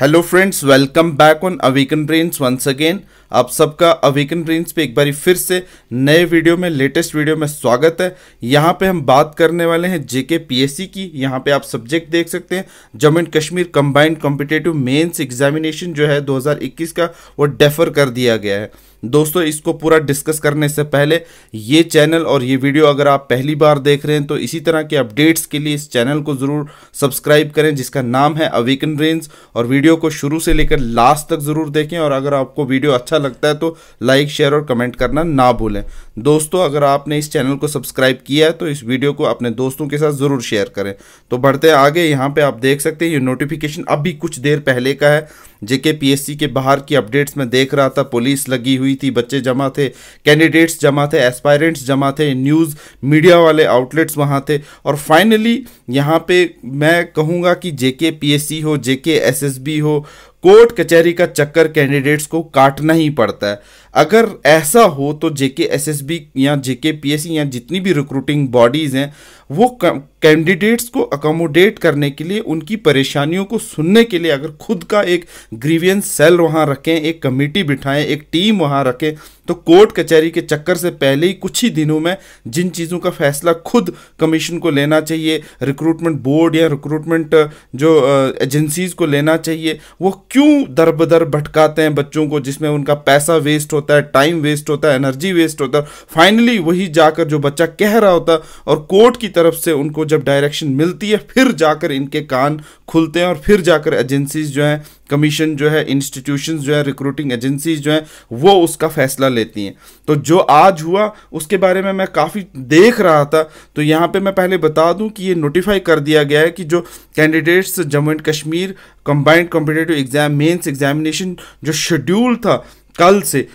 Hello friends, welcome back on Awaken Brains once again. आप सबका awaken dreams पे एक बार फिर से नए वीडियो में लेटेस्ट वीडियो में स्वागत है यहाँ पे हम बात करने वाले हैं जेके पीएससी की यहाँ पे आप सब्जेक्ट देख सकते हैं Jammu and Kashmir combined competitive mains examination जो है 2021 का वो डेफर कर दिया गया है दोस्तों इसको पूरा डिस्कस करने से पहले ये चैनल और ये वीडियो अगर आप पहली बार देख रहे हैं तो इसी तरह के अपडेट्स के लिए इस चैनल को ज़रूर सब्सक्राइब करें जिसका नाम है अवेकन ड्रीम्स और वीडियो को शुरू से लेकर लास्ट तक ज़रूर देखें और अगर आपको वीडियो अच्छा अच्छा लगता है तो लाइक शेयर और कमेंट करना ना भूलें दोस्तों अगर आपने इस चैनल को सब्सक्राइब किया है तो इस वीडियो को अपने दोस्तों के साथ ज़रूर शेयर करें तो बढ़ते आगे यहाँ पे आप देख सकते हैं ये नोटिफिकेशन अभी कुछ देर पहले का है जेके पीएससी के बाहर की अपडेट्स में देख रहा था पुलिस लगी हुई थी बच्चे जमा थे कैंडिडेट्स जमा थे एस्पायरेंट्स जमा थे न्यूज़ मीडिया वाले आउटलेट्स वहाँ थे और फाइनली यहाँ पे मैं कहूँगा कि जेके पीएससी हो जेके एसएसबी हो कोर्ट कचहरी का चक्कर कैंडिडेट्स को काटना ही पड़ता है अगर ऐसा हो तो जेके बी या जेके सी या जितनी भी रिक्रूटिंग बॉडीज़ हैं वो कैंडिडेट्स को अकोमोडेट करने के लिए उनकी परेशानियों को सुनने के लिए अगर खुद का एक ग्रीवियंस सेल वहाँ रखें एक कमेटी बिठाएं एक टीम वहाँ रखें तो कोर्ट कचहरी के चक्कर से पहले ही कुछ ही दिनों में जिन चीज़ों का फैसला खुद कमीशन को लेना चाहिए रिक्रूटमेंट बोर्ड या रिक्रूटमेंट जो एजेंसीज़ को लेना चाहिए वो क्यों दर बदर भटकाते हैं बच्चों को जिसमें उनका पैसा वेस्ट हो होता है टाइम वेस्ट होता है एनर्जी वेस्ट होता है फाइनली वही जाकर जो बच्चा कह रहा होता और कोर्ट की तरफ से उनको जब डायरेक्शन मिलती है फिर जाकर इनके कान खुलते हैं और फिर जाकर एजेंसीज जो हैं कमीशन जो है इंस्टीट्यूशन जो है रिक्रूटिंग एजेंसीज जो हैं वो उसका फैसला लेती हैं तो जो आज हुआ उसके बारे में मैं काफ़ी देख रहा था तो यहाँ पे मैं पहले बता दूं कि ये नोटिफाई कर दिया गया है कि जो candidates Jammu and Kashmir combined competitive exam mains examination जो शेड्यूल था कल से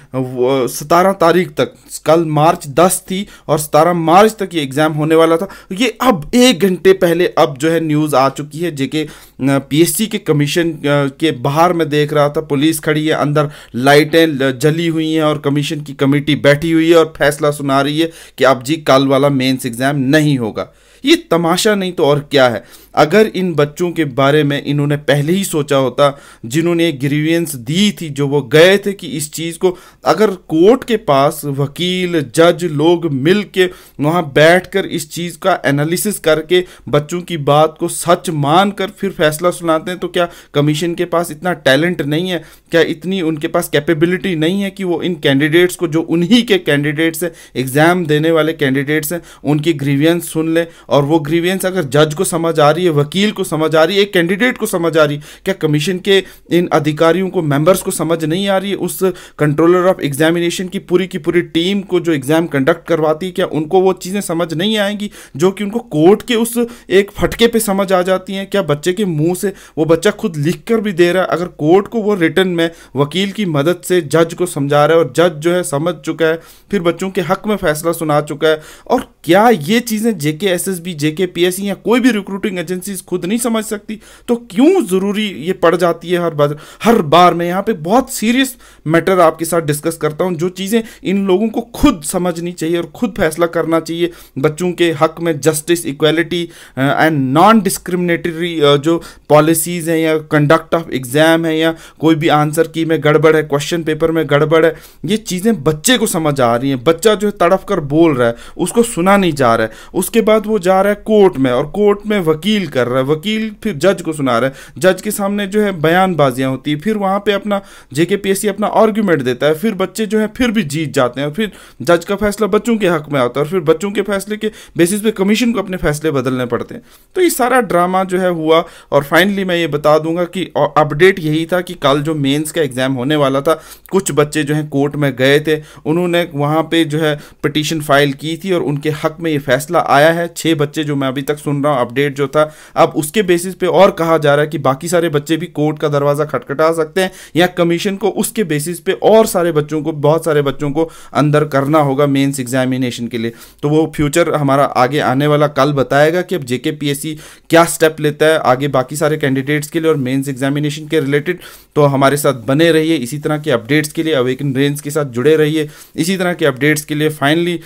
सतारह तारीख तक कल मार्च दस थी और सतारह मार्च तक ये एग्ज़ाम होने वाला था ये अब एक घंटे पहले अब जो है न्यूज़ आ चुकी है जेके पीएससी के कमीशन के बाहर में देख रहा था पुलिस खड़ी है अंदर लाइटें जली हुई हैं और कमीशन की कमेटी बैठी हुई है और फैसला सुना रही है कि अब जी कल वाला मेंस एग्ज़ाम नहीं होगा ये तमाशा नहीं तो और क्या है अगर इन बच्चों के बारे में इन्होंने पहले ही सोचा होता जिन्होंने ग्रीवियंस दी थी जो वो गए थे कि इस चीज़ को अगर कोर्ट के पास वकील जज लोग मिल के वहाँ बैठ कर इस चीज़ का एनालिसिस करके बच्चों की बात को सच मान कर फिर फैसला सुनाते हैं तो क्या कमीशन के पास इतना टैलेंट नहीं है क्या इतनी उनके पास कैपेबिलिटी नहीं है कि वो इन कैंडिडेट्स को जो उन्हीं के कैंडिडेट्स हैं एग्ज़ाम देने वाले कैंडिडेट्स हैं उनकी ग्रीवियंस सुन लें और वो ग्रीवियंस अगर जज को समझ आ रही रही है वकील को समझ आ रही है एक कैंडिडेट को समझ आ रही क्या कमीशन के इन अधिकारियों को मेंबर्स को समझ नहीं आ रही है उस कंट्रोलर ऑफ एग्जामिनेशन की पूरी की पूरी टीम को जो एग्ज़ाम कंडक्ट करवाती है क्या उनको वो चीज़ें समझ नहीं आएंगी जो कि उनको कोर्ट के उस एक फटके पे समझ आ जाती हैं क्या बच्चे के मुंह से वो बच्चा खुद लिख कर भी दे रहा है अगर कोर्ट को वो रिटर्न में वकील की मदद से जज को समझा रहा है और जज जो है समझ चुका है फिर बच्चों के हक में फैसला सुना चुका है और क्या ये चीज़ें J K S S B J K P S C या कोई भी रिक्रूटिंग एजेंसी एजेंसीज खुद नहीं समझ सकती तो क्यों ज़रूरी ये पड़ जाती है हर बार हर बार मैं यहाँ पे बहुत सीरियस मैटर आपके साथ डिस्कस करता हूँ जो चीज़ें इन लोगों को खुद समझनी चाहिए और खुद फैसला करना चाहिए बच्चों के हक में justice equality and non discriminatory जो पॉलिसीज़ हैं या कंडक्ट ऑफ एग्ज़ाम है या कोई भी आंसर की में गड़बड़ है क्वेश्चन पेपर में गड़बड़ है ये चीज़ें बच्चे को समझ आ रही हैं बच्चा जो है तड़फ कर बोल रहा है उसको सुना नहीं जा रहा है उसके बाद वो जा रहा है कोर्ट में और कोर्ट में वकील अपील कर रहा है वकील फिर जज को सुना रहा है जज के सामने जो है बयानबाजियाँ होती है फिर वहाँ पर अपना जे के अपना आर्ग्यूमेंट देता है फिर बच्चे जो है फिर भी जीत जाते हैं फिर जज का फैसला बच्चों के हक में आता है और फिर बच्चों के फैसले के बेसिस पे कमीशन को अपने फैसले बदलने पड़ते हैं तो ये सारा ड्रामा जो है हुआ और फाइनली मैं ये बता दूंगा कि अपडेट यही था कि कल जो मेंस का एग्ज़ाम होने वाला था कुछ बच्चे जो हैं कोर्ट में गए थे उन्होंने वहां पे जो है पटिशन फाइल की थी और उनके हक में ये फैसला आया है छह बच्चे जो मैं अभी तक सुन रहा हूँ अपडेट जो था होगा अब उसके बेसिस पे और कहा जा रहा है कि बाकी सारे बच्चे भी कोर्ट का दरवाज़ा खटखटा सकते हैं या कमीशन को उसके बेसिस पे और सारे बच्चों को बहुत सारे बच्चों को अंदर करना होगा मेन्स एग्जामिनेशन के लिए तो वो फ्यूचर हमारा आगे आने वाला कल बताएगा कि अब जेके पीएससी क्या स्टेप लेता है आगे बाकी सारे कैंडिडेट्स के लिए और मेन्स एग्जामिनेशन के रिलेटेड तो हमारे साथ बने रहिए इसी तरह के अपडेट्स के लिए अवेकन रेंज के साथ जुड़े रहिए इसी तरह के अपडेट्स के लिए फाइनली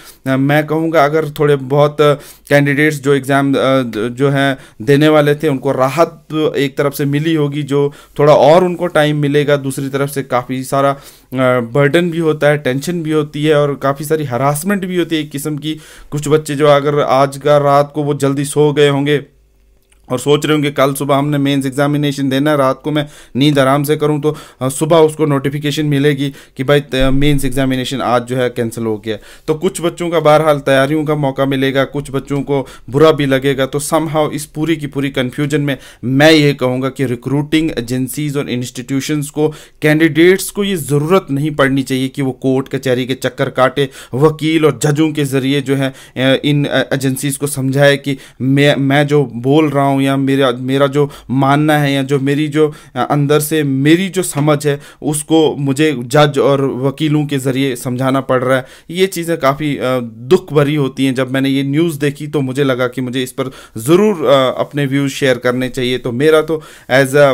मैं कहूँगा अगर थोड़े बहुत कैंडिडेट्स जो एग्ज़ाम जो हैं देने वाले थे उनको राहत एक तरफ से मिली होगी जो थोड़ा और उनको टाइम मिलेगा दूसरी तरफ से काफ़ी सारा बर्डन भी होता है टेंशन भी होती है और काफ़ी सारी हरासमेंट भी होती है एक किस्म की कुछ बच्चे जो अगर आज का रात को वो जल्दी सो गए होंगे और सोच रहे हूँ कि कल सुबह हमने मेंस एग्जामिनेशन देना है रात को मैं नींद आराम से करूँ तो सुबह उसको नोटिफिकेशन मिलेगी कि भाई मेंस एग्जामिनेशन आज जो है कैंसिल हो गया तो कुछ बच्चों का बहरहाल तैयारियों का मौका मिलेगा कुछ बच्चों को बुरा भी लगेगा तो समहाउ इस पूरी की पूरी कन्फ्यूजन में मैं ये कहूँगा कि रिक्रूटिंग एजेंसीज और इंस्टीट्यूशनस को कैंडिडेट्स को ये ज़रूरत नहीं पड़नी चाहिए कि वो कोर्ट कचहरी के चक्कर काटे वकील और जजों के ज़रिए जो है इन एजेंसीज़ को समझाए कि मैं मैं जो बोल रहा हूँ हूँ या मेरा मेरा जो मानना है या जो मेरी जो अंदर से मेरी जो समझ है उसको मुझे जज और वकीलों के ज़रिए समझाना पड़ रहा है ये चीज़ें काफ़ी दुख भरी होती हैं जब मैंने ये न्यूज़ देखी तो मुझे लगा कि मुझे इस पर ज़रूर अपने व्यूज़ शेयर करने चाहिए तो मेरा तो as a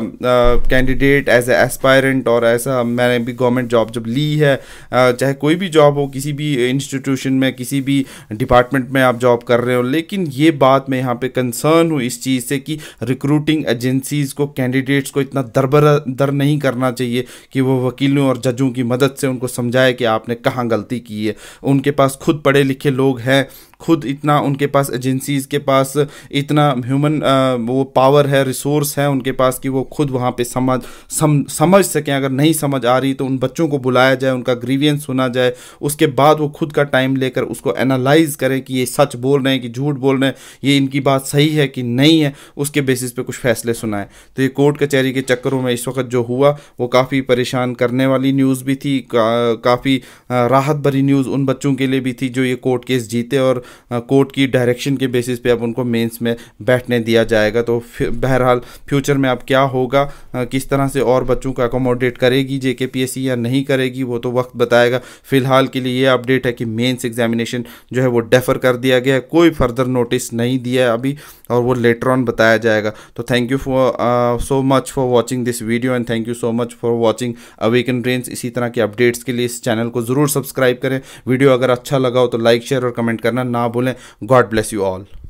candidate as aspirant और ऐसा मैंने भी गवर्नमेंट जॉब जब ली है चाहे कोई भी जॉब हो किसी भी इंस्टीट्यूशन में किसी भी डिपार्टमेंट में आप जॉब कर रहे हो लेकिन ये बात मैं यहाँ पे कंसर्न हूँ इस चीज़ से जिससे कि रिक्रूटिंग एजेंसीज को कैंडिडेट्स को इतना दरबर दर नहीं करना चाहिए कि वो वकीलों और जजों की मदद से उनको समझाए कि आपने कहाँ गलती की है उनके पास खुद पढ़े लिखे लोग हैं खुद इतना उनके पास एजेंसीज़ के पास इतना ह्यूमन वो पावर है रिसोर्स है उनके पास कि वो खुद वहाँ पे समझ सम, समझ सकें अगर नहीं समझ आ रही तो उन बच्चों को बुलाया जाए उनका ग्रीवियंस सुना जाए उसके बाद वो खुद का टाइम लेकर उसको एनालाइज करें कि ये सच बोल रहे हैं कि झूठ बोल रहे हैं ये इनकी बात सही है कि नहीं है उसके बेसिस पे कुछ फैसले सुनाएं तो ये कोर्ट कचहरी के चक्करों में इस वक्त जो हुआ वो काफ़ी परेशान करने वाली न्यूज़ भी थी का, काफ़ी राहत भरी न्यूज़ उन बच्चों के लिए भी थी जो ये कोर्ट केस जीते और कोर्ट की डायरेक्शन के बेसिस पे अब उनको मेंस में बैठने दिया जाएगा तो बहरहाल फ्यूचर में अब क्या होगा किस तरह से और बच्चों को अकोमोडेट करेगी जे या नहीं करेगी वो तो वक्त बताएगा फ़िलहाल के लिए ये अपडेट है कि मेन्स एग्जामिनेशन जो है वो डेफर कर दिया गया है कोई फर्दर नोटिस नहीं दिया है अभी और वो लेटर ऑन बताया जाएगा तो thank you for so much for watching this video and thank you so much for watching Awaken Brains इसी तरह के अपडेट्स के लिए इस चैनल को ज़रूर सब्सक्राइब करें वीडियो अगर अच्छा लगा हो तो लाइक शेयर और कमेंट करना ना भूलें गॉड ब्लेस यू ऑल